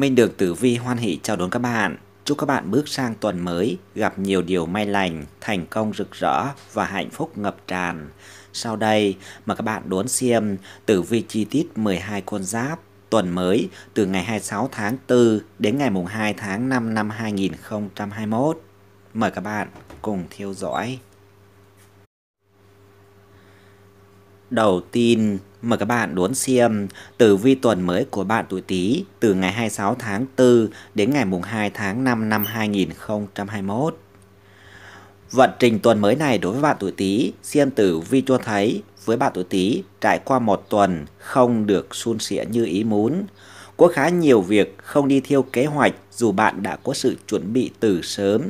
Minh được Tử Vi hoan hỷ chào đón các bạn. Chúc các bạn bước sang tuần mới, gặp nhiều điều may lành, thành công rực rỡ và hạnh phúc ngập tràn. Sau đây, mời các bạn đón xem Tử Vi chi tiết 12 con giáp tuần mới từ ngày 26 tháng 4 đến ngày mùng 2 tháng 5 năm 2021. Mời các bạn cùng theo dõi. đầu tiên mời các bạn đón xem tử vi tuần mới của bạn tuổi Tý từ ngày 26 tháng 4 đến ngày mùng 2 tháng 5 năm 2021. Vận trình tuần mới này đối với bạn tuổi Tý, xem tử vi cho thấy với bạn tuổi Tý trải qua một tuần không được suôn sẻ như ý muốn. Có khá nhiều việc không đi theo kế hoạch dù bạn đã có sự chuẩn bị từ sớm.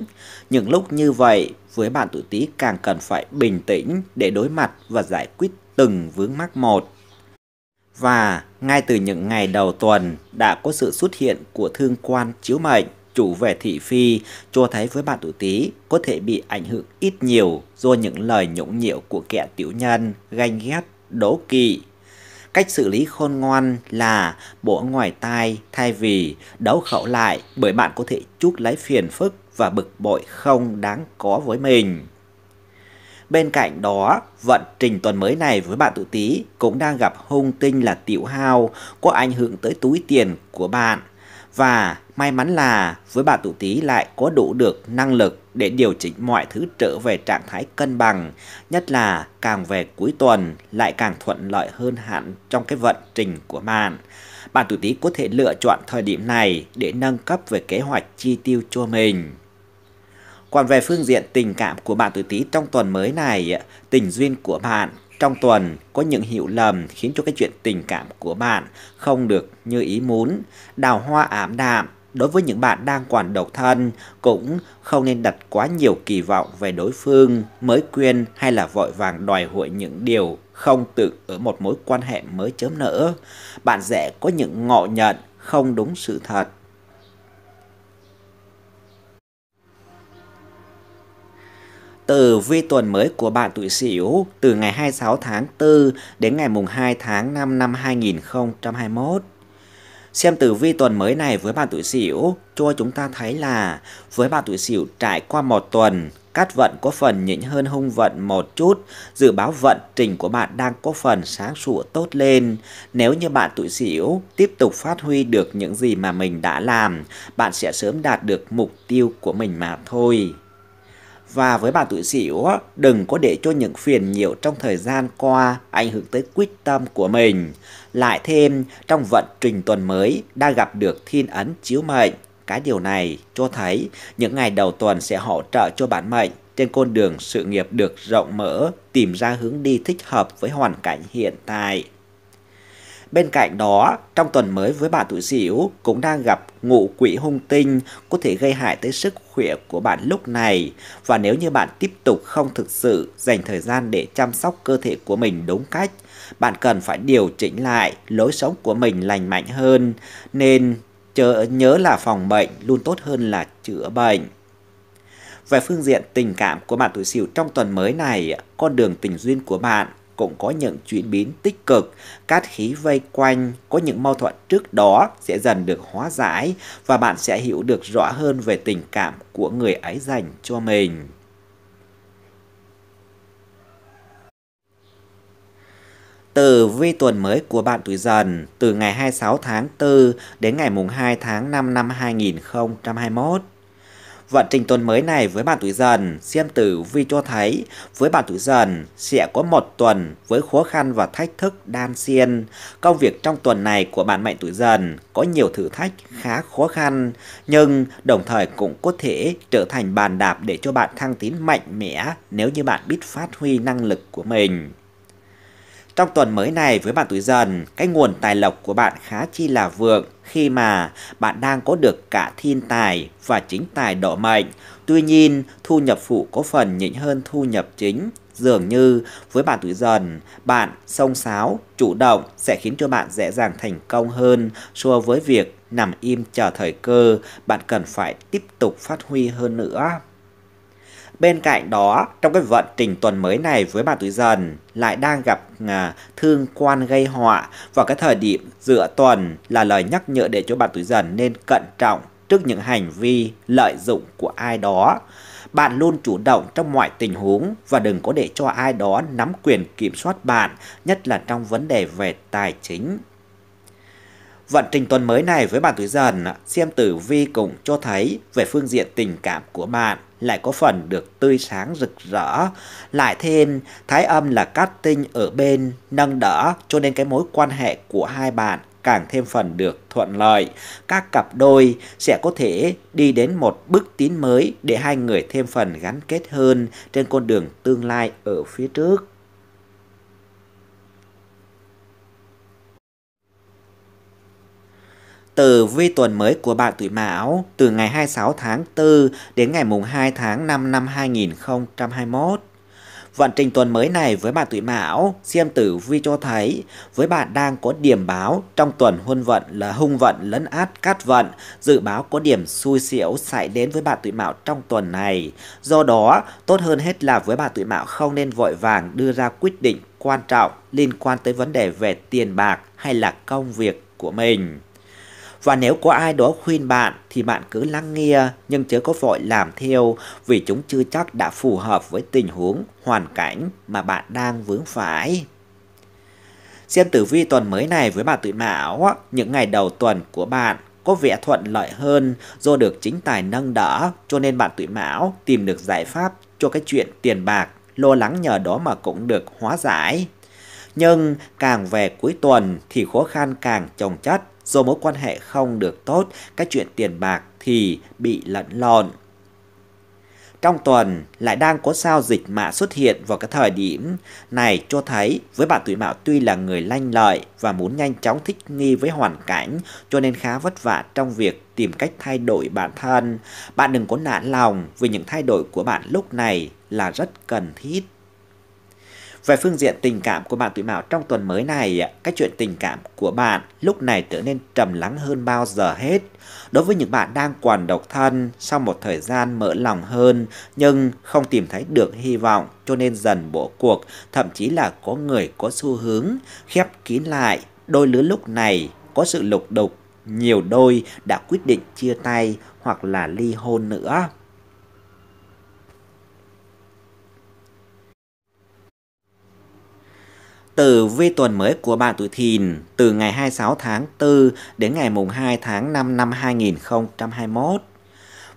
Những lúc như vậy, với bạn tuổi Tý càng cần phải bình tĩnh để đối mặt và giải quyết từng vướng mắc một. Và ngay từ những ngày đầu tuần đã có sự xuất hiện của thương quan chiếu mệnh chủ về thị phi cho thấy với bạn tuổi tý có thể bị ảnh hưởng ít nhiều do những lời nhũng nhiễu của kẻ tiểu nhân, ganh ghét, đố kỵ. Cách xử lý khôn ngoan là bỏ ngoài tai thay vì đấu khẩu lại bởi bạn có thể chút lấy phiền phức và bực bội không đáng có với mình. Bên cạnh đó, vận trình tuần mới này với bạn tuổi Tý cũng đang gặp hung tinh là tiểu hao có ảnh hưởng tới túi tiền của bạn. Và may mắn là với bạn tuổi Tý lại có đủ được năng lực để điều chỉnh mọi thứ trở về trạng thái cân bằng, nhất là càng về cuối tuần lại càng thuận lợi hơn hẳn trong cái vận trình của bạn. Bạn tuổi Tý có thể lựa chọn thời điểm này để nâng cấp về kế hoạch chi tiêu cho mình. Còn về phương diện tình cảm của bạn tuổi Tý trong tuần mới này, tình duyên của bạn trong tuần có những hiểu lầm khiến cho cái chuyện tình cảm của bạn không được như ý muốn. Đào hoa ảm đạm đối với những bạn đang còn độc thân cũng không nên đặt quá nhiều kỳ vọng về đối phương mới quyên hay là vội vàng đòi hỏi những điều không tự ở một mối quan hệ mới chớm nở. Bạn sẽ có những ngộ nhận không đúng sự thật tử vi tuần mới của bạn tuổi Sửu từ ngày 26 tháng 4 đến ngày mùng 2 tháng 5 năm 2021. Xem tử vi tuần mới này với bạn tuổi Sửu cho chúng ta thấy là với bạn tuổi Sửu trải qua một tuần Cát vận có phần nhịn hơn hung vận một chút, dự báo vận trình của bạn đang có phần sáng sủa tốt lên. Nếu như bạn tuổi Sửu tiếp tục phát huy được những gì mà mình đã làm, bạn sẽ sớm đạt được mục tiêu của mình mà thôi. Và với bạn tuổi Sửu, đừng có để cho những phiền nhiều trong thời gian qua ảnh hưởng tới quyết tâm của mình. Lại thêm, trong vận trình tuần mới đã gặp được thiên ấn chiếu mệnh. Cái điều này cho thấy những ngày đầu tuần sẽ hỗ trợ cho bản mệnh trên con đường sự nghiệp được rộng mở, tìm ra hướng đi thích hợp với hoàn cảnh hiện tại. Bên cạnh đó, trong tuần mới với bạn tuổi Sửu cũng đang gặp ngũ quỷ hung tinh có thể gây hại tới sức khỏe của bạn lúc này. Và nếu như bạn tiếp tục không thực sự dành thời gian để chăm sóc cơ thể của mình đúng cách, bạn cần phải điều chỉnh lại lối sống của mình lành mạnh hơn. Nên chớ, nhớ là phòng bệnh luôn tốt hơn là chữa bệnh. Về phương diện tình cảm của bạn tuổi sửu trong tuần mới này, con đường tình duyên của bạn cũng có những chuyển biến tích cực, cát khí vây quanh có những mâu thuẫn trước đó sẽ dần được hóa giải và bạn sẽ hiểu được rõ hơn về tình cảm của người ấy dành cho mình. từ vi tuần mới của bạn tuổi dần từ ngày 26 tháng 4 đến ngày mùng 2 tháng 5 năm 2021. Vận trình tuần mới này với bạn tuổi dần, xem tử vi cho thấy với bạn tuổi dần sẽ có một tuần với khó khăn và thách thức đan xen. Công việc trong tuần này của bạn mệnh tuổi dần có nhiều thử thách khá khó khăn, nhưng đồng thời cũng có thể trở thành bàn đạp để cho bạn thăng tiến mạnh mẽ nếu như bạn biết phát huy năng lực của mình. Trong tuần mới này với bạn tuổi dần, cái nguồn tài lộc của bạn khá chi là vượng khi mà bạn đang có được cả thiên tài và chính tài độ mệnh. Tuy nhiên, thu nhập phụ có phần nhỉnh hơn thu nhập chính. Dường như với bạn tuổi dần, bạn sông sáo, chủ động sẽ khiến cho bạn dễ dàng thành công hơn so với việc nằm im chờ thời cơ. Bạn cần phải tiếp tục phát huy hơn nữa. Bên cạnh đó, trong cái vận trình tuần mới này với bà tuổi dần lại đang gặp à, thương quan gây họa vào cái thời điểm giữa tuần là lời nhắc nhở để cho bạn tuổi dần nên cẩn trọng trước những hành vi lợi dụng của ai đó. Bạn luôn chủ động trong mọi tình huống và đừng có để cho ai đó nắm quyền kiểm soát bạn, nhất là trong vấn đề về tài chính. Vận trình tuần mới này với bạn tuổi dần, xem tử vi cũng cho thấy về phương diện tình cảm của bạn lại có phần được tươi sáng rực rỡ. Lại thêm, thái âm là cát tinh ở bên, nâng đỡ cho nên cái mối quan hệ của hai bạn càng thêm phần được thuận lợi. Các cặp đôi sẽ có thể đi đến một bước tiến mới để hai người thêm phần gắn kết hơn trên con đường tương lai ở phía trước. từ vi tuần mới của bạn tuổi Mão từ ngày 26 tháng 4 đến ngày mùng 2 tháng 5 năm 2021. Vận trình tuần mới này với bạn tuổi Mão, xem tử vi cho thấy với bạn đang có điểm báo trong tuần huân vận là hung vận lấn át cát vận, dự báo có điểm xui xẻo xảy đến với bạn tuổi Mão trong tuần này. Do đó, tốt hơn hết là với bạn tuổi Mão không nên vội vàng đưa ra quyết định quan trọng liên quan tới vấn đề về tiền bạc hay là công việc của mình. Và nếu có ai đó khuyên bạn thì bạn cứ lắng nghe nhưng chớ có vội làm theo vì chúng chưa chắc đã phù hợp với tình huống, hoàn cảnh mà bạn đang vướng phải. Xem tử vi tuần mới này với bà tuổi mão, những ngày đầu tuần của bạn có vẻ thuận lợi hơn do được chính tài nâng đỡ cho nên bạn tuổi mão tìm được giải pháp cho cái chuyện tiền bạc lo lắng nhờ đó mà cũng được hóa giải nhưng càng về cuối tuần thì khó khăn càng chồng chất do mối quan hệ không được tốt, các chuyện tiền bạc thì bị lẫn lộn. Trong tuần lại đang có sao dịch mạ xuất hiện vào cái thời điểm này cho thấy với bạn tuổi mạo tuy là người lanh lợi và muốn nhanh chóng thích nghi với hoàn cảnh cho nên khá vất vả trong việc tìm cách thay đổi bản thân. Bạn đừng có nản lòng vì những thay đổi của bạn lúc này là rất cần thiết. Về phương diện tình cảm của bạn tuổi Mão trong tuần mới này, các chuyện tình cảm của bạn lúc này trở nên trầm lắng hơn bao giờ hết. Đối với những bạn đang còn độc thân, sau một thời gian mở lòng hơn nhưng không tìm thấy được hy vọng cho nên dần bỏ cuộc, thậm chí là có người có xu hướng khép kín lại, đôi lứa lúc này có sự lục đục, nhiều đôi đã quyết định chia tay hoặc là ly hôn nữa. Tử vi tuần mới của bạn tuổi thìn từ ngày 26 tháng 4 đến ngày mùng 2 tháng 5 năm 2021.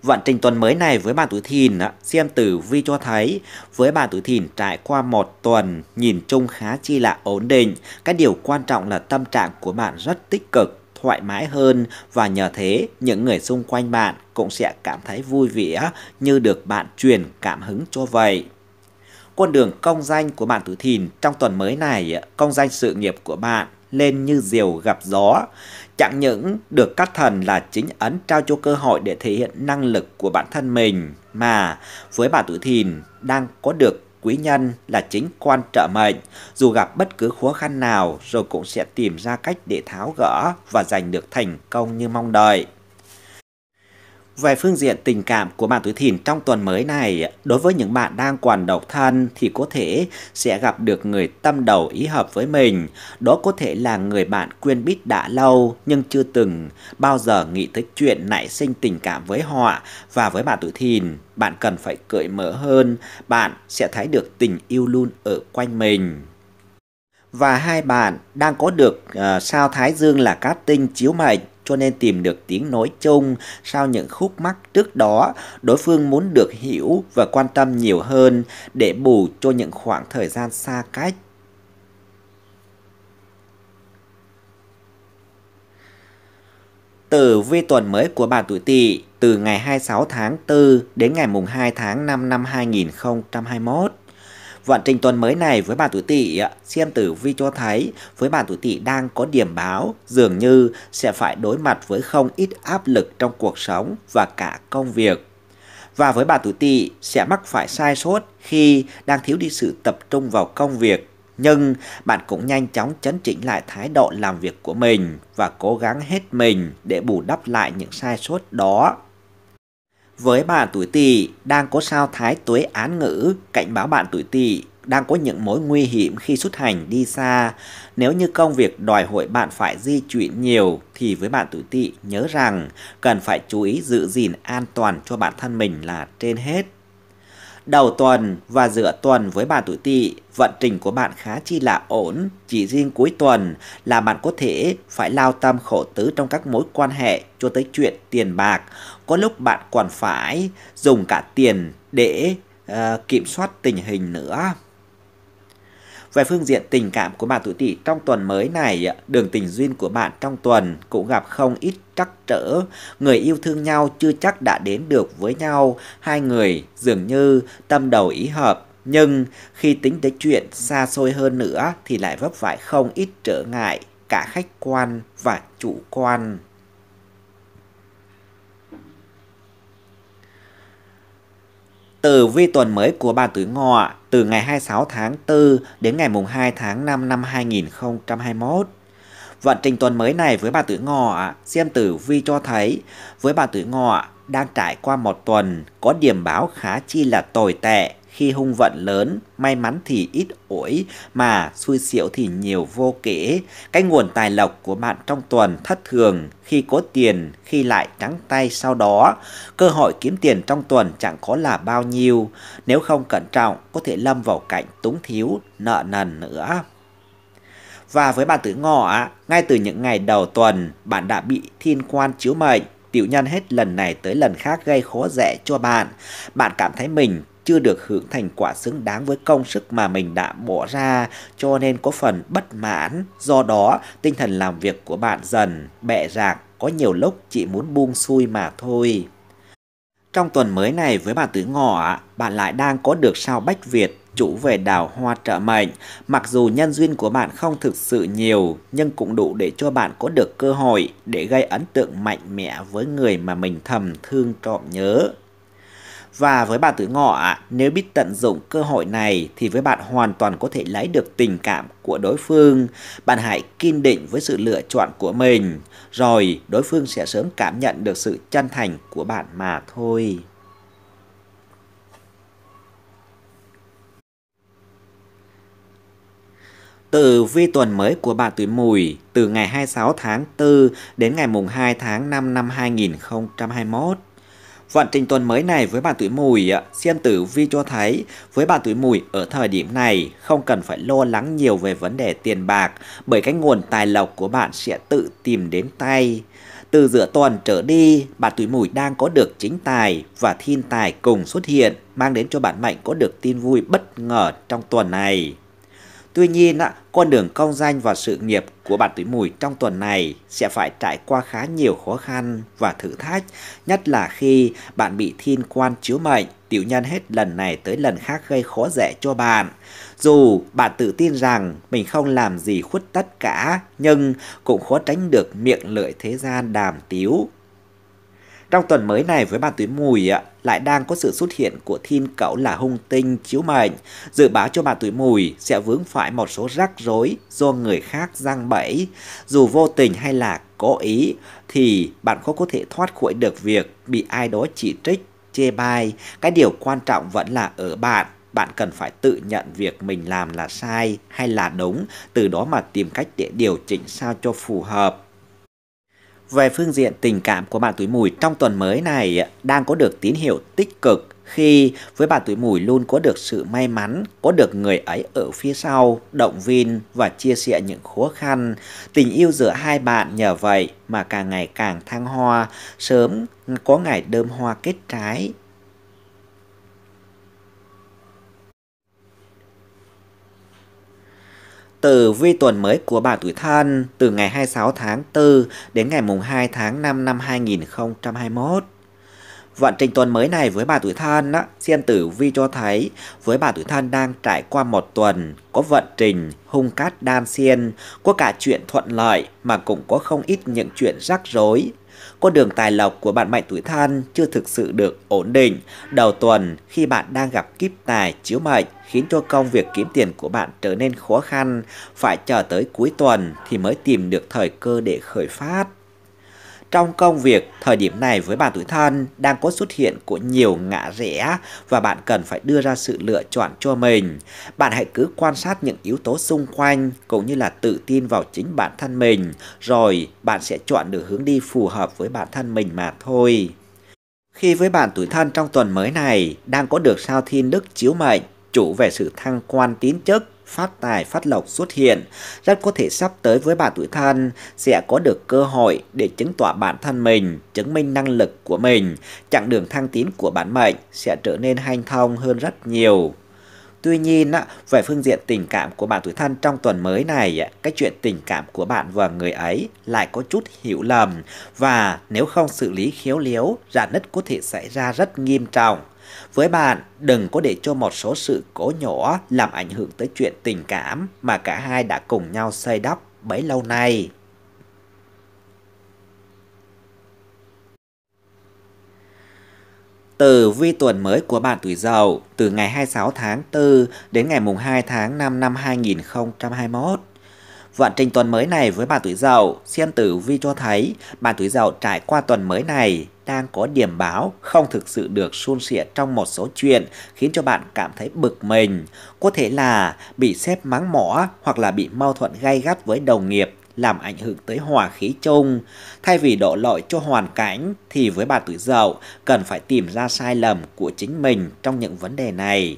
Vận trình tuần mới này với bạn tuổi thìn xem tử vi cho thấy với bạn tuổi thìn trải qua một tuần nhìn chung khá chi là ổn định. Cái điều quan trọng là tâm trạng của bạn rất tích cực, thoải mái hơn và nhờ thế những người xung quanh bạn cũng sẽ cảm thấy vui vẻ như được bạn truyền cảm hứng cho vậy con đường công danh của bạn Thủ Thìn trong tuần mới này, công danh sự nghiệp của bạn lên như diều gặp gió. Chẳng những được các thần là chính ấn trao cho cơ hội để thể hiện năng lực của bản thân mình, mà với bạn Thủ Thìn đang có được quý nhân là chính quan trợ mệnh, dù gặp bất cứ khó khăn nào rồi cũng sẽ tìm ra cách để tháo gỡ và giành được thành công như mong đợi. Về phương diện tình cảm của bạn tuổi thìn trong tuần mới này, đối với những bạn đang còn độc thân thì có thể sẽ gặp được người tâm đầu ý hợp với mình. Đó có thể là người bạn quen biết đã lâu nhưng chưa từng bao giờ nghĩ tới chuyện nảy sinh tình cảm với họ và với bạn tuổi thìn. Bạn cần phải cởi mở hơn, bạn sẽ thấy được tình yêu luôn ở quanh mình và hai bạn đang có được uh, sao Thái Dương là cát tinh chiếu mệnh cho nên tìm được tiếng nói chung sau những khúc mắc trước đó, đối phương muốn được hiểu và quan tâm nhiều hơn để bù cho những khoảng thời gian xa cách. Từ vi tuần mới của bà tuổi Tỵ từ ngày 26 tháng 4 đến ngày mùng 2 tháng 5 năm 2021. Vận trình tuần mới này với bạn tuổi tỵ xem tử vi cho thấy với bạn tuổi tỵ đang có điểm báo dường như sẽ phải đối mặt với không ít áp lực trong cuộc sống và cả công việc. Và với bạn tuổi tỵ sẽ mắc phải sai sót khi đang thiếu đi sự tập trung vào công việc nhưng bạn cũng nhanh chóng chấn chỉnh lại thái độ làm việc của mình và cố gắng hết mình để bù đắp lại những sai sót đó với bạn tuổi tỵ đang có sao thái tuế án ngữ, cảnh báo bạn tuổi tỵ đang có những mối nguy hiểm khi xuất hành đi xa. Nếu như công việc đòi hỏi bạn phải di chuyển nhiều thì với bạn tuổi tỵ nhớ rằng cần phải chú ý giữ gìn an toàn cho bản thân mình là trên hết đầu tuần và giữa tuần với bạn tuổi tỵ, vận trình của bạn khá chi là ổn, chỉ riêng cuối tuần là bạn có thể phải lao tâm khổ tứ trong các mối quan hệ cho tới chuyện tiền bạc, có lúc bạn còn phải dùng cả tiền để uh, kiểm soát tình hình nữa. Về phương diện tình cảm của bạn tuổi Tỵ trong tuần mới này, đường tình duyên của bạn trong tuần cũng gặp không ít trắc trở. Người yêu thương nhau chưa chắc đã đến được với nhau, hai người dường như tâm đầu ý hợp. Nhưng khi tính tới chuyện xa xôi hơn nữa thì lại vấp phải không ít trở ngại cả khách quan và chủ quan. từ vi tuần mới của bà tuổi ngọ từ ngày 26 tháng 4 đến ngày mùng 2 tháng 5 năm 2021. Vận trình tuần mới này với bà tuổi ngọ, xem tử vi cho thấy với bà tuổi ngọ đang trải qua một tuần có điểm báo khá chi là tồi tệ khi hung vận lớn, may mắn thì ít ổi, mà xui xẻo thì nhiều vô kể. Cái nguồn tài lộc của bạn trong tuần thất thường, khi có tiền, khi lại trắng tay sau đó. Cơ hội kiếm tiền trong tuần chẳng có là bao nhiêu, nếu không cẩn trọng có thể lâm vào cảnh túng thiếu, nợ nần nữa. Và với bạn tử ngọ, ngay từ những ngày đầu tuần, bạn đã bị thiên quan chiếu mệnh, tiểu nhân hết lần này tới lần khác gây khó dễ cho bạn. Bạn cảm thấy mình chưa được hưởng thành quả xứng đáng với công sức mà mình đã bỏ ra cho nên có phần bất mãn. Do đó, tinh thần làm việc của bạn dần bẹ rạc, có nhiều lúc chỉ muốn buông xuôi mà thôi. Trong tuần mới này với bạn Tứ Ngọ, bạn lại đang có được sao Bách Việt chủ về đào hoa trợ mệnh. Mặc dù nhân duyên của bạn không thực sự nhiều, nhưng cũng đủ để cho bạn có được cơ hội để gây ấn tượng mạnh mẽ với người mà mình thầm thương trộm nhớ. Và với bạn tuổi ngọ, nếu biết tận dụng cơ hội này thì với bạn hoàn toàn có thể lấy được tình cảm của đối phương. Bạn hãy kiên định với sự lựa chọn của mình, rồi đối phương sẽ sớm cảm nhận được sự chân thành của bạn mà thôi. từ vi tuần mới của bạn tuổi mùi từ ngày 26 tháng 4 đến ngày mùng 2 tháng 5 năm 2021. Vận trình tuần mới này với bạn tuổi mùi, xem Tử Vi cho thấy với bạn tuổi mùi ở thời điểm này không cần phải lo lắng nhiều về vấn đề tiền bạc bởi cái nguồn tài lộc của bạn sẽ tự tìm đến tay. Từ giữa tuần trở đi, bạn tuổi mùi đang có được chính tài và thiên tài cùng xuất hiện mang đến cho bạn mệnh có được tin vui bất ngờ trong tuần này. Tuy nhiên, con đường công danh và sự nghiệp của bạn tuổi mùi trong tuần này sẽ phải trải qua khá nhiều khó khăn và thử thách, nhất là khi bạn bị thiên quan chiếu mệnh, tiểu nhân hết lần này tới lần khác gây khó dễ cho bạn. Dù bạn tự tin rằng mình không làm gì khuất tất cả, nhưng cũng khó tránh được miệng lưỡi thế gian đàm tiếu trong tuần mới này với bàn tuyến mùi lại đang có sự xuất hiện của thiên cẩu là hung tinh chiếu mệnh, dự báo cho bàn tuổi mùi sẽ vướng phải một số rắc rối do người khác giăng bẫy. Dù vô tình hay là cố ý thì bạn khó có thể thoát khỏi được việc bị ai đó chỉ trích, chê bai. Cái điều quan trọng vẫn là ở bạn bạn cần phải tự nhận việc mình làm là sai hay là đúng, từ đó mà tìm cách để điều chỉnh sao cho phù hợp. Về phương diện tình cảm của bạn tuổi mùi trong tuần mới này đang có được tín hiệu tích cực khi với bạn tuổi mùi luôn có được sự may mắn, có được người ấy ở phía sau, động viên và chia sẻ những khó khăn. Tình yêu giữa hai bạn nhờ vậy mà càng ngày càng thăng hoa, sớm có ngày đơm hoa kết trái tử vi tuần mới của bạn tuổi thân từ ngày 26 tháng 4 đến ngày mùng 2 tháng 5 năm 2021. Vận trình tuần mới này với bà tuổi thân á, xem tử vi cho thấy với bà tuổi thân đang trải qua một tuần có vận trình hung cát đan xiên, có cả chuyện thuận lợi mà cũng có không ít những chuyện rắc rối, con đường tài lộc của bạn mệnh tuổi thân chưa thực sự được ổn định. Đầu tuần khi bạn đang gặp kiếp tài chiếu mệnh khiến cho công việc kiếm tiền của bạn trở nên khó khăn, phải chờ tới cuối tuần thì mới tìm được thời cơ để khởi phát. Trong công việc, thời điểm này với bạn tuổi thân đang có xuất hiện của nhiều ngã rẽ và bạn cần phải đưa ra sự lựa chọn cho mình. Bạn hãy cứ quan sát những yếu tố xung quanh cũng như là tự tin vào chính bản thân mình, rồi bạn sẽ chọn được hướng đi phù hợp với bản thân mình mà thôi. Khi với bạn tuổi thân trong tuần mới này đang có được sao thiên đức chiếu mệnh, chủ về sự thăng quan tiến chức, phát tài phát lộc xuất hiện, rất có thể sắp tới với bạn tuổi thân sẽ có được cơ hội để chứng tỏ bản thân mình, chứng minh năng lực của mình, chặng đường thăng tiến của bản mệnh sẽ trở nên hanh thông hơn rất nhiều. Tuy nhiên, về phương diện tình cảm của bạn tuổi thân trong tuần mới này, cái chuyện tình cảm của bạn và người ấy lại có chút hiểu lầm và nếu không xử lý khiếu léo, rạn nứt có thể xảy ra rất nghiêm trọng. Với bạn, đừng có để cho một số sự cố nhỏ làm ảnh hưởng tới chuyện tình cảm mà cả hai đã cùng nhau xây đắp bấy lâu nay. Từ vi tuần mới của bạn tuổi Dậu từ ngày 26 tháng 4 đến ngày mùng 2 tháng 5 năm 2021. Vận trình tuần mới này với bạn tuổi Dậu, xem tử vi cho thấy bạn tuổi Dậu trải qua tuần mới này đang có điểm báo không thực sự được suôn sẻ trong một số chuyện khiến cho bạn cảm thấy bực mình. Có thể là bị xếp mắng mỏ hoặc là bị mâu thuẫn gay gắt với đồng nghiệp làm ảnh hưởng tới hòa khí chung. Thay vì đổ lỗi cho hoàn cảnh thì với bà tuổi dậu cần phải tìm ra sai lầm của chính mình trong những vấn đề này.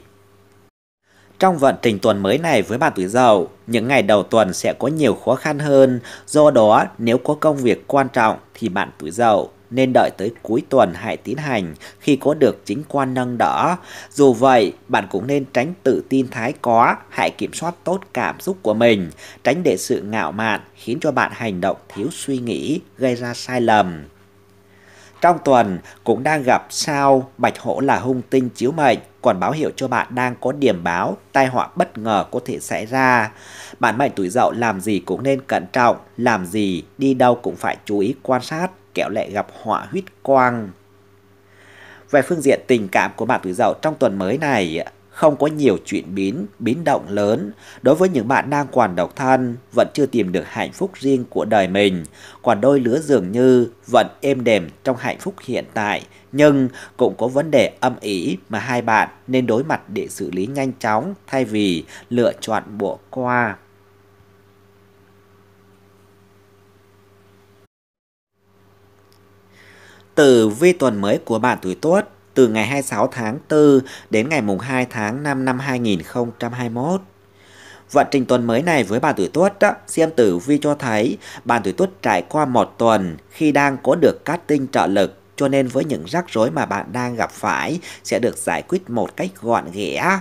Trong vận trình tuần mới này với bạn tuổi Dậu, những ngày đầu tuần sẽ có nhiều khó khăn hơn, do đó nếu có công việc quan trọng thì bạn tuổi Dậu nên đợi tới cuối tuần hãy tiến hành khi có được chính quan nâng đỡ. Dù vậy, bạn cũng nên tránh tự tin thái quá, hãy kiểm soát tốt cảm xúc của mình, tránh để sự ngạo mạn khiến cho bạn hành động thiếu suy nghĩ, gây ra sai lầm. Trong tuần cũng đang gặp sao bạch hổ là hung tinh chiếu mệnh, còn báo hiệu cho bạn đang có điểm báo, tai họa bất ngờ có thể xảy ra. Bạn mệnh tuổi dậu làm gì cũng nên cẩn trọng, làm gì, đi đâu cũng phải chú ý quan sát, kẹo lại gặp họa huyết quang. Về phương diện tình cảm của bạn tuổi dậu trong tuần mới này, không có nhiều chuyện biến, biến động lớn đối với những bạn đang còn độc thân, vẫn chưa tìm được hạnh phúc riêng của đời mình, còn đôi lứa dường như vẫn êm đềm trong hạnh phúc hiện tại, nhưng cũng có vấn đề âm ỉ mà hai bạn nên đối mặt để xử lý nhanh chóng thay vì lựa chọn bỏ qua. Tử vi tuần mới của bạn tuổi tuất từ ngày 26 tháng 4 đến ngày mùng 2 tháng 5 năm 2021. Vận trình tuần mới này với bạn tuổi tuất đó, xem tử vi cho thấy bạn tuổi tuất trải qua một tuần khi đang có được cát tinh trợ lực cho nên với những rắc rối mà bạn đang gặp phải sẽ được giải quyết một cách gọn ghẽ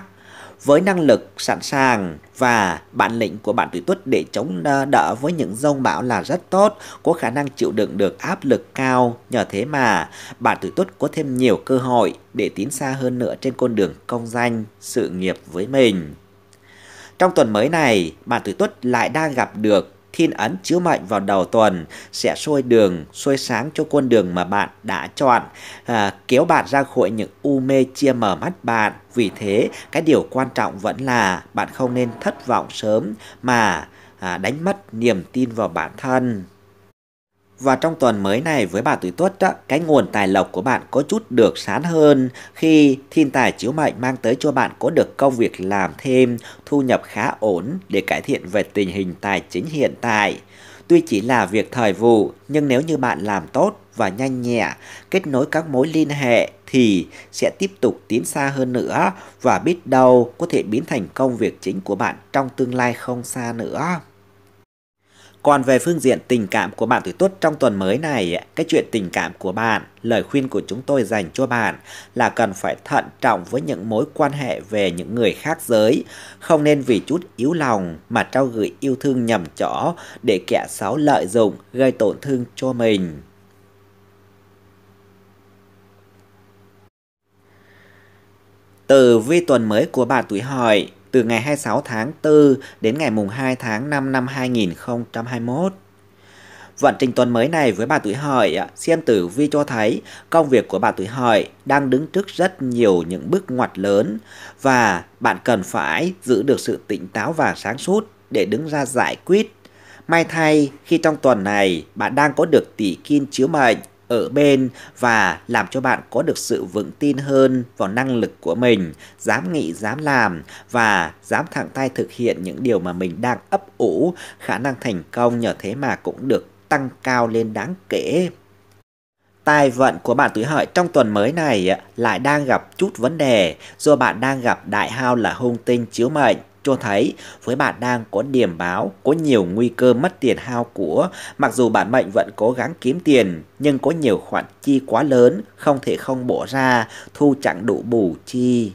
với năng lực sẵn sàng và bản lĩnh của bạn tuổi tuất để chống đỡ với những dông bão là rất tốt, có khả năng chịu đựng được áp lực cao. Nhờ thế mà bạn tuổi tuất có thêm nhiều cơ hội để tiến xa hơn nữa trên con đường công danh, sự nghiệp với mình. Trong tuần mới này, bạn tuổi tuất lại đang gặp được thiên ấn chiếu mệnh vào đầu tuần sẽ soi đường, soi sáng cho con đường mà bạn đã chọn, à, kéo bạn ra khỏi những u mê chia mờ mắt bạn. Vì thế, cái điều quan trọng vẫn là bạn không nên thất vọng sớm mà à, đánh mất niềm tin vào bản thân. Và trong tuần mới này với bà tuổi tuất đó, cái nguồn tài lộc của bạn có chút được sán hơn khi thiên tài chiếu mệnh mang tới cho bạn có được công việc làm thêm, thu nhập khá ổn để cải thiện về tình hình tài chính hiện tại. Tuy chỉ là việc thời vụ, nhưng nếu như bạn làm tốt và nhanh nhẹ, kết nối các mối liên hệ thì sẽ tiếp tục tiến xa hơn nữa và biết đâu có thể biến thành công việc chính của bạn trong tương lai không xa nữa. Còn về phương diện tình cảm của bạn tuổi tuất trong tuần mới này, cái chuyện tình cảm của bạn, lời khuyên của chúng tôi dành cho bạn là cần phải thận trọng với những mối quan hệ về những người khác giới, không nên vì chút yếu lòng mà trao gửi yêu thương nhầm chỗ để kẻ xấu lợi dụng gây tổn thương cho mình. Từ vi tuần mới của bạn tuổi hợi từ ngày 26 tháng 4 đến ngày mùng 2 tháng 5 năm 2021. Vận trình tuần mới này với bà tuổi hợi, xem tử vi cho thấy công việc của bà tuổi hợi đang đứng trước rất nhiều những bước ngoặt lớn và bạn cần phải giữ được sự tỉnh táo và sáng suốt để đứng ra giải quyết. May thay khi trong tuần này bạn đang có được tỷ kim chiếu mệnh ở bên và làm cho bạn có được sự vững tin hơn vào năng lực của mình, dám nghĩ, dám làm và dám thẳng tay thực hiện những điều mà mình đang ấp ủ, khả năng thành công nhờ thế mà cũng được tăng cao lên đáng kể. Tài vận của bạn tuổi hợi trong tuần mới này lại đang gặp chút vấn đề do bạn đang gặp đại hao là hung tinh chiếu mệnh cho thấy với bạn đang có điểm báo có nhiều nguy cơ mất tiền hao của, mặc dù bản mệnh vẫn cố gắng kiếm tiền nhưng có nhiều khoản chi quá lớn không thể không bỏ ra, thu chẳng đủ bù chi.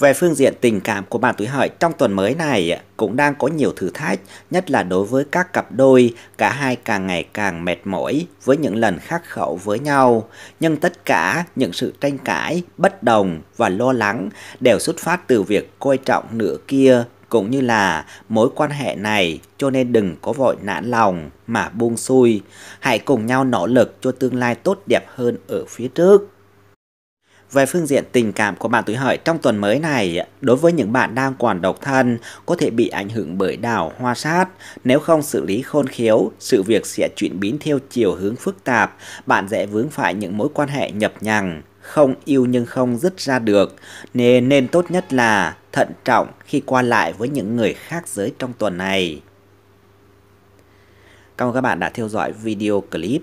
Về phương diện tình cảm của bạn tuổi hợi trong tuần mới này cũng đang có nhiều thử thách, nhất là đối với các cặp đôi, cả hai càng ngày càng mệt mỏi với những lần khắc khẩu với nhau. Nhưng tất cả những sự tranh cãi, bất đồng và lo lắng đều xuất phát từ việc coi trọng nửa kia cũng như là mối quan hệ này cho nên đừng có vội nản lòng mà buông xuôi. Hãy cùng nhau nỗ lực cho tương lai tốt đẹp hơn ở phía trước. Về phương diện tình cảm của bạn tuổi hợi trong tuần mới này, đối với những bạn đang còn độc thân có thể bị ảnh hưởng bởi đảo hoa sát. Nếu không xử lý khôn khiếu, sự việc sẽ chuyển biến theo chiều hướng phức tạp, bạn dễ vướng phải những mối quan hệ nhập nhằng, không yêu nhưng không dứt ra được. Nên, nên tốt nhất là thận trọng khi qua lại với những người khác giới trong tuần này. Cảm ơn các bạn đã theo dõi video clip.